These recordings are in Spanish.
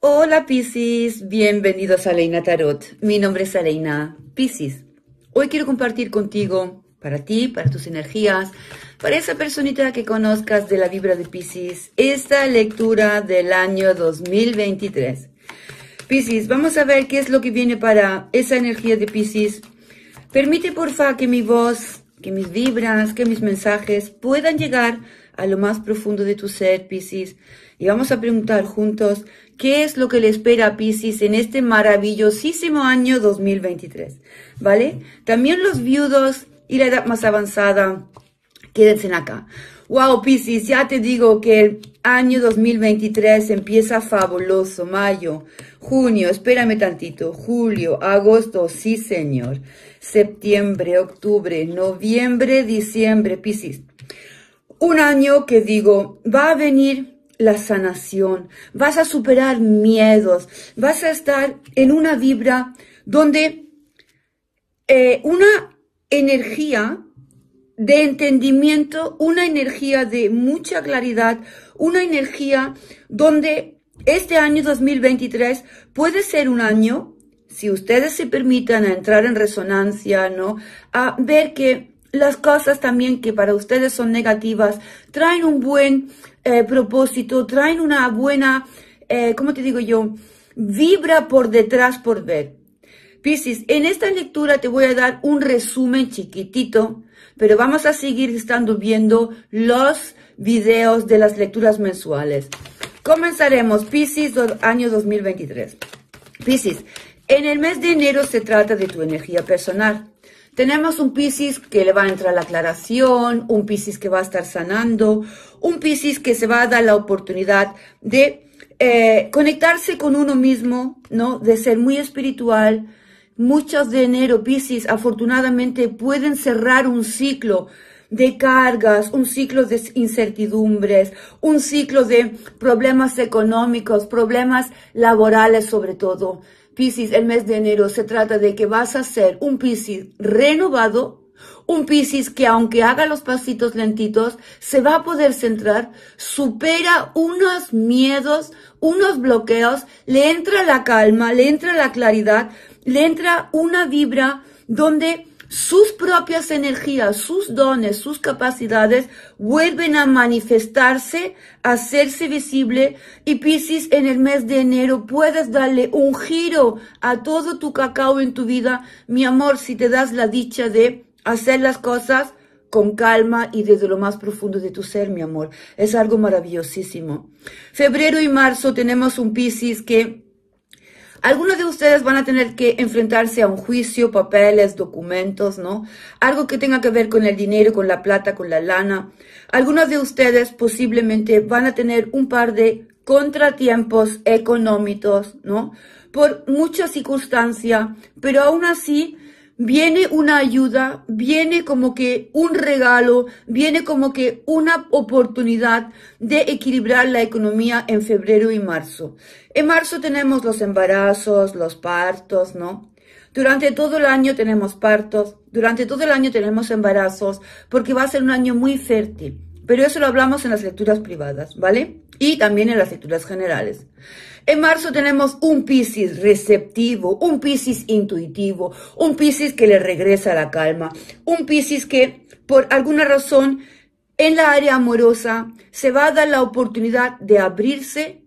Hola Piscis, bienvenidos a Leina Tarot. Mi nombre es Aleina Piscis. Hoy quiero compartir contigo, para ti, para tus energías, para esa personita que conozcas de la vibra de Piscis, esta lectura del año 2023. Piscis, vamos a ver qué es lo que viene para esa energía de Piscis. Permite porfa que mi voz, que mis vibras, que mis mensajes puedan llegar a lo más profundo de tu ser, Piscis y vamos a preguntar juntos qué es lo que le espera a Pisces en este maravillosísimo año 2023, ¿vale? También los viudos y la edad más avanzada, quédense acá. Wow, Pisces, ya te digo que el año 2023 empieza fabuloso. Mayo, junio, espérame tantito. Julio, agosto, sí señor. Septiembre, octubre, noviembre, diciembre, Pisces. Un año que digo, va a venir la sanación, vas a superar miedos, vas a estar en una vibra donde eh, una energía de entendimiento, una energía de mucha claridad, una energía donde este año 2023 puede ser un año, si ustedes se permitan a entrar en resonancia, ¿no? A ver que las cosas también que para ustedes son negativas traen un buen eh, propósito, traen una buena, eh, ¿cómo te digo yo? Vibra por detrás por ver. Piscis, en esta lectura te voy a dar un resumen chiquitito, pero vamos a seguir estando viendo los videos de las lecturas mensuales. Comenzaremos, Piscis, año 2023. Piscis, en el mes de enero se trata de tu energía personal. Tenemos un Piscis que le va a entrar la aclaración, un Piscis que va a estar sanando, un Piscis que se va a dar la oportunidad de eh, conectarse con uno mismo, ¿no? De ser muy espiritual. Muchos de enero Piscis afortunadamente pueden cerrar un ciclo de cargas, un ciclo de incertidumbres, un ciclo de problemas económicos, problemas laborales sobre todo. Piscis, el mes de enero se trata de que vas a ser un Piscis renovado, un Piscis que aunque haga los pasitos lentitos, se va a poder centrar, supera unos miedos, unos bloqueos, le entra la calma, le entra la claridad, le entra una vibra donde sus propias energías, sus dones, sus capacidades vuelven a manifestarse, a hacerse visible y Piscis en el mes de enero puedes darle un giro a todo tu cacao en tu vida, mi amor, si te das la dicha de hacer las cosas con calma y desde lo más profundo de tu ser, mi amor. Es algo maravillosísimo. Febrero y marzo tenemos un Piscis que algunos de ustedes van a tener que enfrentarse a un juicio, papeles, documentos, ¿no? Algo que tenga que ver con el dinero, con la plata, con la lana. Algunos de ustedes posiblemente van a tener un par de contratiempos económicos, ¿no? Por mucha circunstancia, pero aún así viene una ayuda, viene como que un regalo, viene como que una oportunidad de equilibrar la economía en febrero y marzo. En marzo tenemos los embarazos, los partos, ¿no? Durante todo el año tenemos partos, durante todo el año tenemos embarazos, porque va a ser un año muy fértil. Pero eso lo hablamos en las lecturas privadas, ¿vale? Y también en las lecturas generales. En marzo tenemos un Piscis receptivo, un Piscis intuitivo, un Piscis que le regresa la calma, un Piscis que por alguna razón en la área amorosa se va a dar la oportunidad de abrirse,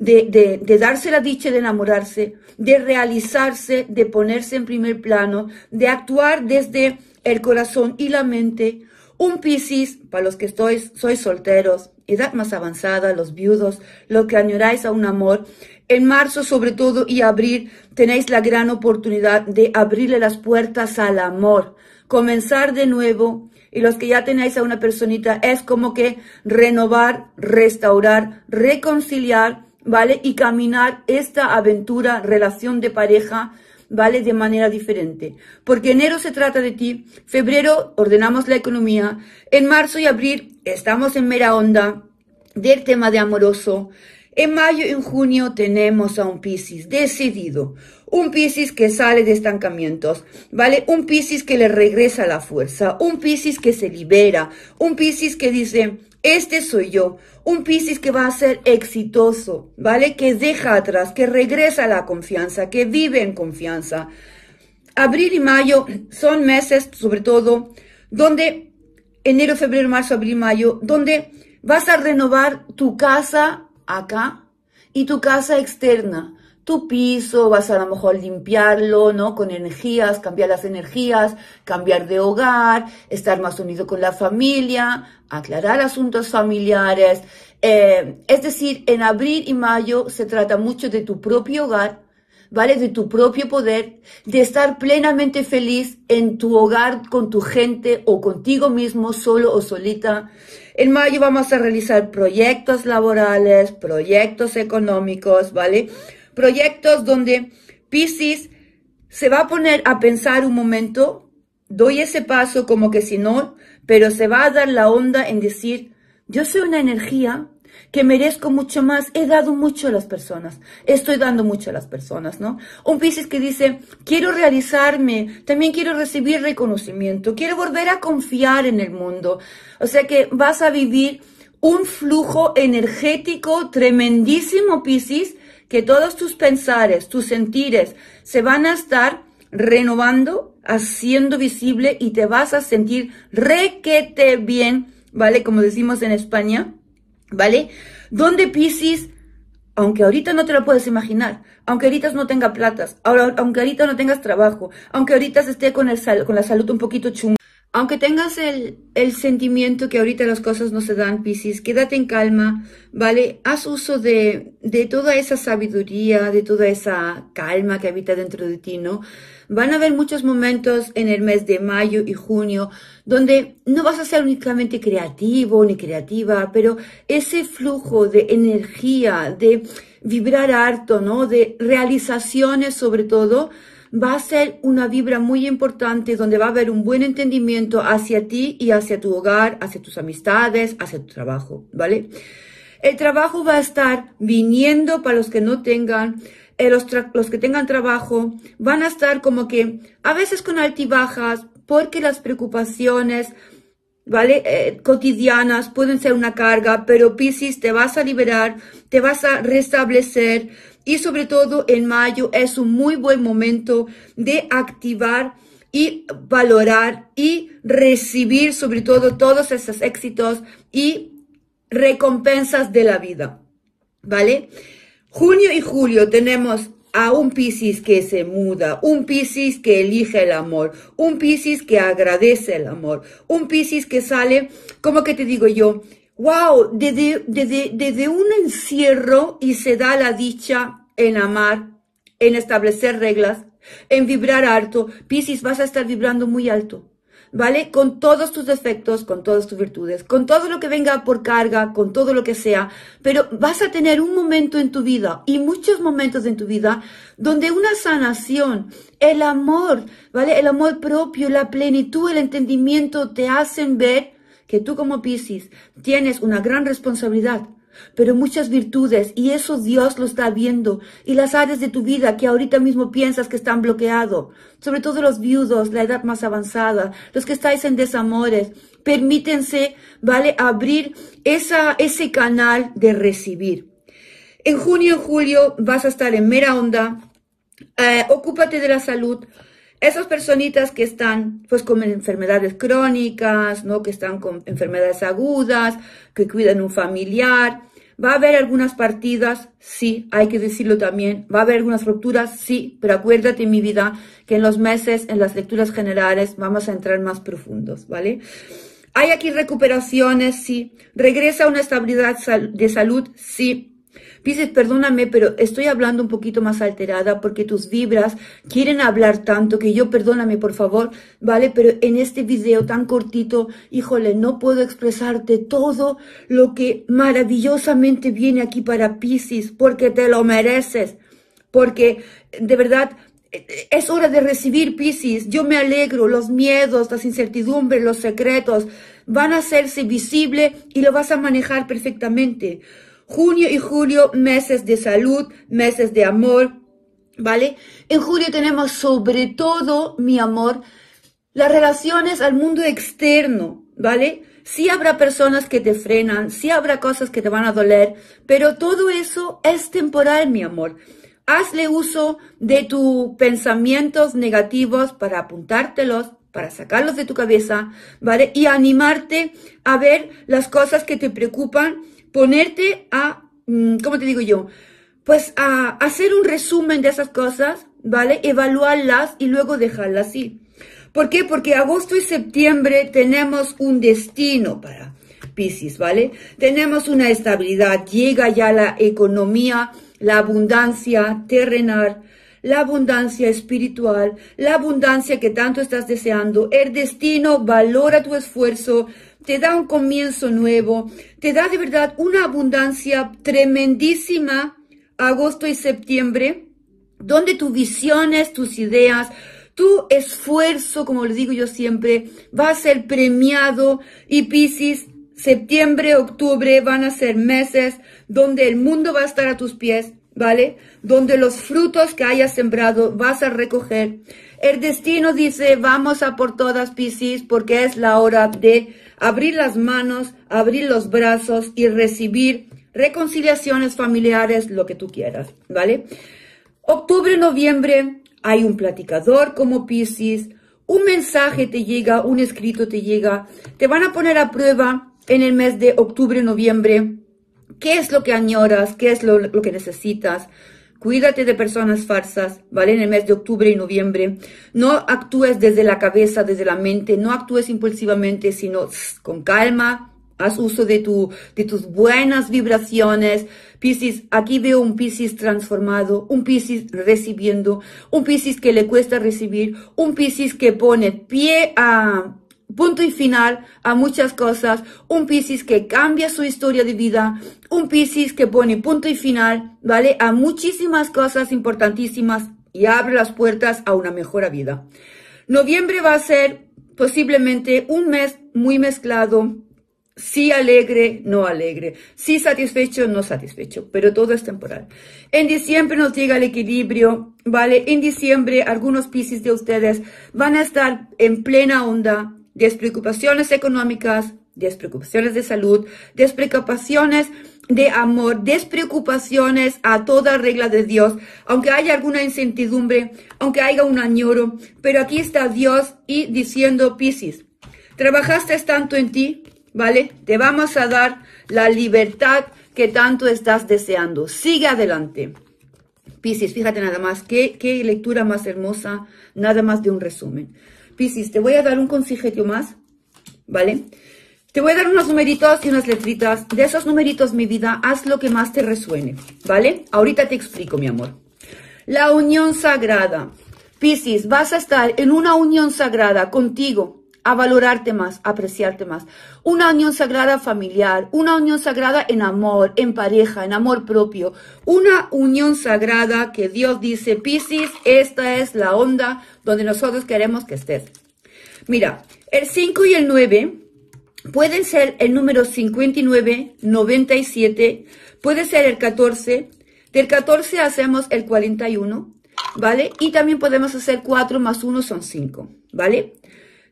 de, de, darse la dicha de enamorarse, de realizarse, de ponerse en primer plano, de actuar desde el corazón y la mente un Piscis, para los que sois solteros, edad más avanzada, los viudos, los que añoráis a un amor, en marzo sobre todo y abril tenéis la gran oportunidad de abrirle las puertas al amor, comenzar de nuevo y los que ya tenéis a una personita es como que renovar, restaurar, reconciliar, ¿vale? Y caminar esta aventura, relación de pareja vale de manera diferente. Porque enero se trata de ti, febrero ordenamos la economía, en marzo y abril estamos en mera onda del tema de amoroso, en mayo y en junio tenemos a un Piscis decidido, un Piscis que sale de estancamientos, ¿vale? Un Piscis que le regresa la fuerza, un Piscis que se libera, un Piscis que dice, este soy yo, un Piscis que va a ser exitoso, ¿vale? Que deja atrás, que regresa la confianza, que vive en confianza. Abril y mayo son meses, sobre todo, donde enero, febrero, marzo, abril, mayo, donde vas a renovar tu casa acá y tu casa externa. Tu piso vas a, lo mejor limpiarlo, ¿no? Con energías, cambiar las energías, cambiar de hogar, estar más unido con la familia, aclarar asuntos familiares. Eh, es decir, en abril y mayo se trata mucho de tu propio hogar, ¿vale? De tu propio poder, de estar plenamente feliz en tu hogar, con tu gente o contigo mismo, solo o solita. En mayo vamos a realizar proyectos laborales, proyectos económicos, ¿vale? Proyectos donde Pisces se va a poner a pensar un momento, doy ese paso como que si no, pero se va a dar la onda en decir, yo soy una energía que merezco mucho más, he dado mucho a las personas, estoy dando mucho a las personas, ¿no? Un Pisces que dice, quiero realizarme, también quiero recibir reconocimiento, quiero volver a confiar en el mundo. O sea que vas a vivir un flujo energético tremendísimo, Pisces, que todos tus pensares, tus sentires, se van a estar renovando, haciendo visible y te vas a sentir requete bien, ¿vale? Como decimos en España ¿Vale? Donde Pisces, aunque ahorita no te lo puedes imaginar, aunque ahorita no tenga platas, aunque ahorita no tengas trabajo, aunque ahorita esté con, el con la salud un poquito chunga, aunque tengas el, el, sentimiento que ahorita las cosas no se dan, Piscis, quédate en calma, ¿vale? Haz uso de, de toda esa sabiduría, de toda esa calma que habita dentro de ti, ¿no? Van a haber muchos momentos en el mes de mayo y junio donde no vas a ser únicamente creativo ni creativa, pero ese flujo de energía, de vibrar harto, ¿no? De realizaciones sobre todo, va a ser una vibra muy importante donde va a haber un buen entendimiento hacia ti y hacia tu hogar, hacia tus amistades, hacia tu trabajo, ¿vale? El trabajo va a estar viniendo para los que no tengan eh, los, que tengan trabajo, van a estar como que a veces con altibajas porque las preocupaciones, ¿vale? Eh, cotidianas pueden ser una carga, pero Piscis te vas a liberar, te vas a restablecer y sobre todo en mayo es un muy buen momento de activar y valorar y recibir sobre todo todos esos éxitos y recompensas de la vida, ¿vale? Junio y julio tenemos a un Piscis que se muda, un Piscis que elige el amor, un Piscis que agradece el amor, un Piscis que sale, como que te digo yo, wow, desde, un encierro y se da la dicha en amar, en establecer reglas, en vibrar alto. Piscis, vas a estar vibrando muy alto. ¿vale? Con todos tus defectos, con todas tus virtudes, con todo lo que venga por carga, con todo lo que sea, pero vas a tener un momento en tu vida y muchos momentos en tu vida donde una sanación, el amor, ¿vale? El amor propio, la plenitud, el entendimiento te hacen ver que tú como Piscis tienes una gran responsabilidad pero muchas virtudes y eso Dios lo está viendo y las áreas de tu vida que ahorita mismo piensas que están bloqueado, sobre todo los viudos, la edad más avanzada, los que estáis en desamores, permítense, vale, abrir esa, ese canal de recibir. En junio, julio vas a estar en mera onda, eh, ocúpate de la salud, esas personitas que están pues con enfermedades crónicas, ¿no? Que están con enfermedades agudas, que cuidan un familiar, ¿Va a haber algunas partidas? Sí, hay que decirlo también. ¿Va a haber algunas rupturas? Sí, pero acuérdate, mi vida, que en los meses, en las lecturas generales, vamos a entrar más profundos, ¿vale? ¿Hay aquí recuperaciones? Sí. ¿Regresa una estabilidad de salud? Sí. Pisces, perdóname, pero estoy hablando un poquito más alterada porque tus vibras quieren hablar tanto que yo, perdóname, por favor, ¿vale? Pero en este video tan cortito, híjole, no puedo expresarte todo lo que maravillosamente viene aquí para Pisces porque te lo mereces. Porque de verdad es hora de recibir Pisces. Yo me alegro. Los miedos, las incertidumbres, los secretos van a hacerse visible y lo vas a manejar perfectamente. Junio y julio, meses de salud, meses de amor, ¿vale? En julio tenemos sobre todo, mi amor, las relaciones al mundo externo, ¿vale? Sí habrá personas que te frenan, sí habrá cosas que te van a doler, pero todo eso es temporal, mi amor. Hazle uso de tus pensamientos negativos para apuntártelos, para sacarlos de tu cabeza, ¿vale? Y animarte a ver las cosas que te preocupan ponerte a, mm, ¿cómo te digo yo? Pues a hacer un resumen de esas cosas, ¿vale? Evaluarlas y luego dejarlas así. ¿Por qué? Porque agosto y septiembre tenemos un destino para Pisces, ¿vale? Tenemos una estabilidad, llega ya la economía, la abundancia terrenal, la abundancia espiritual, la abundancia que tanto estás deseando, el destino valora tu esfuerzo, te da un comienzo nuevo, te da de verdad una abundancia tremendísima agosto y septiembre, donde tus visiones, tus ideas, tu esfuerzo, como les digo yo siempre, va a ser premiado y Pisces, septiembre, octubre van a ser meses donde el mundo va a estar a tus pies, ¿vale? Donde los frutos que hayas sembrado vas a recoger el destino dice, vamos a por todas, Piscis, porque es la hora de abrir las manos, abrir los brazos y recibir reconciliaciones familiares, lo que tú quieras, ¿vale? Octubre, noviembre, hay un platicador como Piscis, un mensaje te llega, un escrito te llega, te van a poner a prueba en el mes de octubre, noviembre, qué es lo que añoras, qué es lo, lo que necesitas, Cuídate de personas falsas, ¿vale? En el mes de octubre y noviembre. No actúes desde la cabeza, desde la mente, no actúes impulsivamente, sino con calma. Haz uso de, tu, de tus buenas vibraciones. Piscis, aquí veo un Piscis transformado, un Piscis recibiendo, un Piscis que le cuesta recibir, un Piscis que pone pie a, punto y final a muchas cosas, un Piscis que cambia su historia de vida, un Piscis que pone punto y final, ¿vale? A muchísimas cosas importantísimas y abre las puertas a una mejor vida. Noviembre va a ser posiblemente un mes muy mezclado, sí alegre, no alegre, sí satisfecho, no satisfecho, pero todo es temporal. En diciembre nos llega el equilibrio, ¿vale? En diciembre algunos piscis de ustedes van a estar en plena onda, despreocupaciones económicas, despreocupaciones de salud, despreocupaciones de amor, despreocupaciones a toda regla de Dios, aunque haya alguna incertidumbre, aunque haya un añoro, pero aquí está Dios y diciendo Piscis, trabajaste tanto en ti, ¿vale? Te vamos a dar la libertad que tanto estás deseando. Sigue adelante. Piscis, fíjate nada más, qué, qué lectura más hermosa, nada más de un resumen. Piscis, te voy a dar un consejito más, ¿vale? Te voy a dar unos numeritos y unas letritas. De esos numeritos, mi vida, haz lo que más te resuene, ¿vale? Ahorita te explico, mi amor. La unión sagrada. Piscis, vas a estar en una unión sagrada contigo, a valorarte más, apreciarte más. Una unión sagrada familiar, una unión sagrada en amor, en pareja, en amor propio. Una unión sagrada que Dios dice, Piscis, esta es la onda donde nosotros queremos que estés. Mira, el 5 y el 9 pueden ser el número 59, 97, puede ser el 14, del 14 hacemos el 41, ¿vale? Y también podemos hacer 4 más 1 son 5, ¿vale?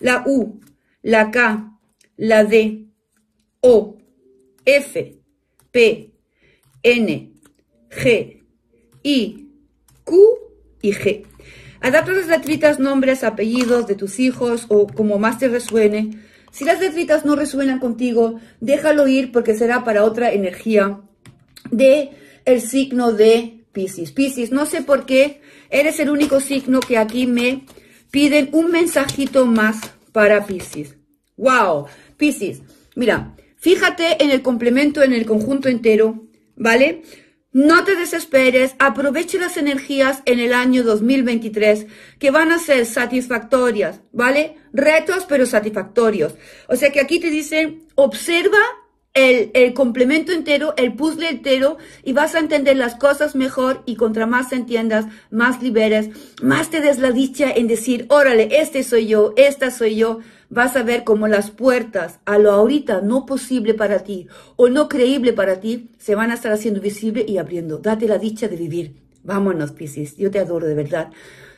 la U, la K, la D, O, F, P, N, G, I, Q y G. Adapta las letritas, nombres, apellidos de tus hijos o como más te resuene. Si las letritas no resuenan contigo, déjalo ir porque será para otra energía de el signo de Pisces. Pisces, no sé por qué, eres el único signo que aquí me piden un mensajito más para Pisces. ¡Wow! Pisces, mira, fíjate en el complemento, en el conjunto entero, ¿vale? No te desesperes, aproveche las energías en el año 2023 que van a ser satisfactorias, ¿vale? Retos pero satisfactorios. O sea que aquí te dicen, observa el, complemento entero, el puzzle entero, y vas a entender las cosas mejor y contra más entiendas, más liberes, más te des la dicha en decir, órale, este soy yo, esta soy yo. Vas a ver como las puertas a lo ahorita no posible para ti o no creíble para ti se van a estar haciendo visible y abriendo. Date la dicha de vivir. Vámonos, Piscis. Yo te adoro de verdad.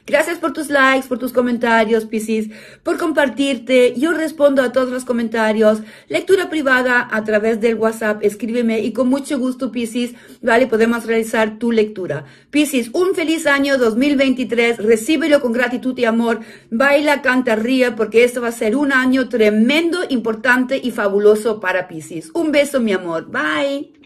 Gracias por tus likes, por tus comentarios, Piscis, por compartirte. Yo respondo a todos los comentarios. Lectura privada a través del WhatsApp. Escríbeme y con mucho gusto, Piscis, ¿vale? Podemos realizar tu lectura. Piscis, un feliz año 2023. Recíbelo con gratitud y amor. Baila, canta, ríe, porque esto va a ser un año tremendo, importante y fabuloso para Piscis. Un beso, mi amor. Bye.